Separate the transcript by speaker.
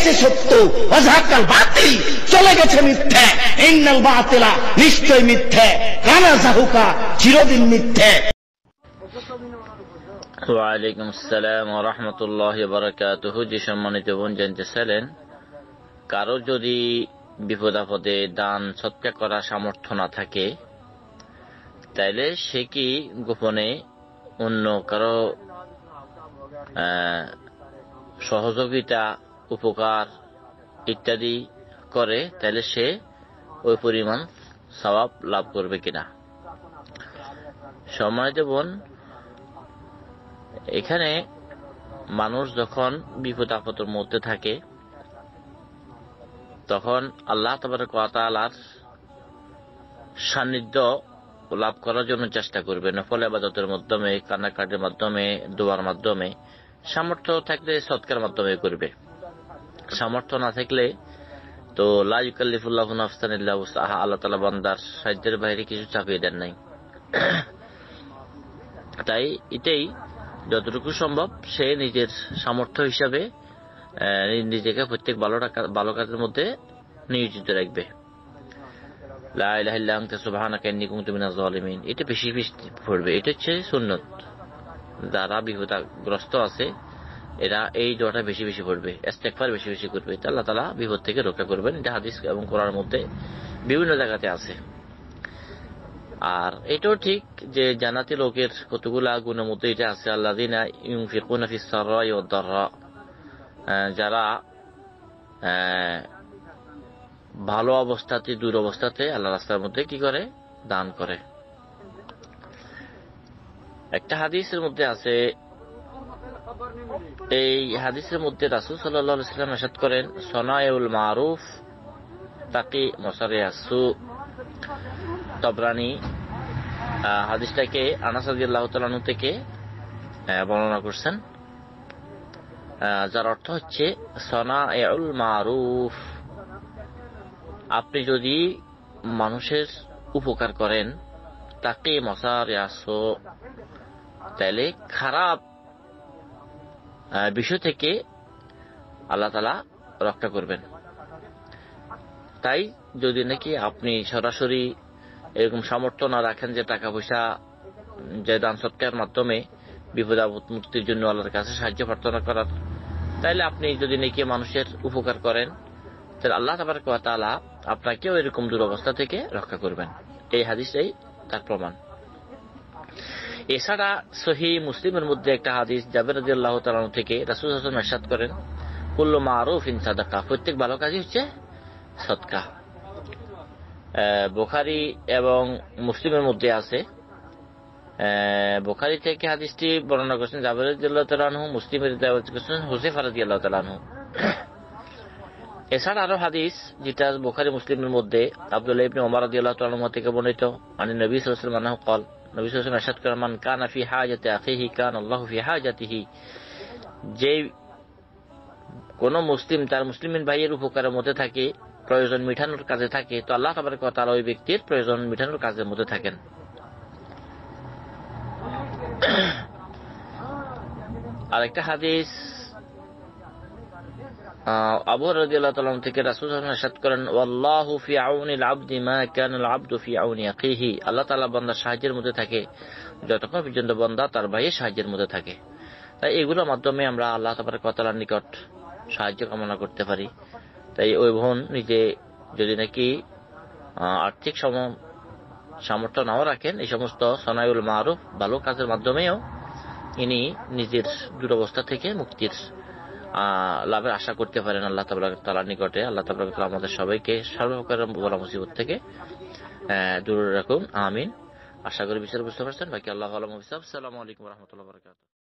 Speaker 1: গেছে সত্য অজাকাল বাতিল চলে গেছে মিথ্যে ইন্নাল বাতিলা নিশ্চয় মিথ্যে কানা জাহুকা চিরদিন মিথ্যে ওয়ালাইকুম আসসালাম রহমতুল্লাহ বারাকাতুহ যে সম্মানিত বোন জানতে কারো যদি বিপদ আপদে দান সত্যা করার সামর্থ্য না থাকে তাইলে সে কি গোপনে অন্য কারো সহযোগিতা উপকার ইত্যাদি করে তাহলে সে ওই পরিমাণ স্বভাব লাভ করবে কিনা সম্মানিত বোন এখানে মানুষ যখন বিপদ আপদের মধ্যে থাকে তখন আল্লাহ তালার সান্নিধ্য লাভ করার জন্য চেষ্টা করবে নফল আবাদতের মাধ্যমে কান্নাকাটির মাধ্যমে দোয়ার মাধ্যমে সামর্থ্য থাকলে সৎকার মাধ্যমে করবে সামর্থ্য না থাকলে তো লাইকাল্লিফুল্লাহ আফসানিল্লাহ আল্লাহ তালা বান্দার সাহায্যের বাইরে কিছু চাপিয়ে দেন নাই তাই এটাই যতটুকু সম্ভব সে নিজের সামর্থ্য হিসাবে নিজেকে প্রত্যেক ভালো ভালো কাজের মধ্যে নিয়োজিত রাখবে এটা বেশি বেশি পড়বে এটা হচ্ছে সুন্নত যারা বিহতাগ্রস্ত আছে এরা এই দোয়াটা বেশি বেশি পড়বে এস্তেকফার বেশি বেশি করবে আল্লাহ তালা বিপদ থেকে রক্ষা করবেন এটা হাদিস এবং করার মধ্যে বিভিন্ন জায়গাতে আছে আর এটাও ঠিক যে জানাতি লোকের কতগুলা গুণের মধ্যে এটা আছে আল্লাহ দিনা ইউফিকুন যারা ভালো অবস্থাতে দূর অবস্থাতে আল্লাহ রাস্তার মধ্যে কি করে দান করে একটা হাদিসের মধ্যে আছে এই হাদিসের মধ্যে রাসুল সাল্লাহ ইসলাম এসাদ করেন সনায়ুল মারুফ তাকে মশারে আসু তবরানি হাদিসটাকে আনাসাদিল্লাহ তালানু থেকে বর্ণনা করছেন যার অর্থ হচ্ছে সনা এল মারুফ আপনি যদি মানুষের উপকার করেন তাকে মশার আসো তাহলে খারাপ বিষয় থেকে আল্লাহ তালা রক্ষা করবেন তাই যদি নাকি আপনি সরাসরি এরকম সামর্থ্য না রাখেন যে টাকা পয়সা যে দান সৎকার মাধ্যমে বিপদ আপদ মুক্তির জন্য আল্লাহর কাছে সাহায্য প্রার্থনা করার তাহলে আপনি যদি নাকি মানুষের উপকার করেন তাহলে আল্লাহ তাবার তালা আপনাকেও এরকম দুরবস্থা থেকে রক্ষা করবেন এই হাদিসটাই তার প্রমাণ এছাড়া সহি মুসলিমের মধ্যে একটা হাদিস জাবের আল্লাহ তালান থেকে রাসুল হাসান মেসাদ করেন কুল্ল মারুফ ইন সাদাকা প্রত্যেক ভালো কাজই হচ্ছে সৎকা বোখারি এবং মুসলিমের মধ্যে আছে বোখারি থেকে হাদিসটি বর্ণনা করছেন জাবের রাজিয়াল্লাহ তালানহু মুসলিমের করছেন হুসেফ আল্লাহ তালানহ এছাড়া আরো হাদিস যেটা বোখারি মুসলিমের মধ্যে আব্দুল্লাহ ইবনে ওমর আল্লাহ তাআলা থেকে বর্ণিত মানে নবী সাল্লাল্লাহু আলাইহি কল নবী যে কোন মুসলিম তার মুসলিম ভাইয়ের উপকারের মধ্যে থাকে প্রয়োজন মিঠানোর কাজে থাকে তো আল্লাহ তাবার কথা ওই ব্যক্তির প্রয়োজন মিঠানোর কাজের মধ্যে থাকেন আরেকটা হাদিস থেকে করেন আল্লাহ সাহায্যের মধ্যে থাকে যতক্ষণ তার সাহায্যের মধ্যে থাকে তাই এগুলোর মাধ্যমে আমরা আল্লাহ নিকট সাহায্য কামনা করতে পারি তাই ওই বোন নিজে যদি নাকি আর্থিক সম সামর্থ্য নাও রাখেন এই সমস্ত সনাইউল মারুফ ভালো কাজের মাধ্যমেও ইনি নিজের দুরবস্থা থেকে মুক্তির লাভের আশা করতে পারেন আল্লাহ তালার নিকটে আল্লাহ তালা আমাদের সবাইকে সর্বপ্রকার বলা মুসিবত থেকে দূরে রাখুন আমিন আশা করি বিচার বুঝতে পারছেন বাকি আল্লাহ আলম হিসাব সালামু আলাইকুম রহমতুল্লাহ বরকাত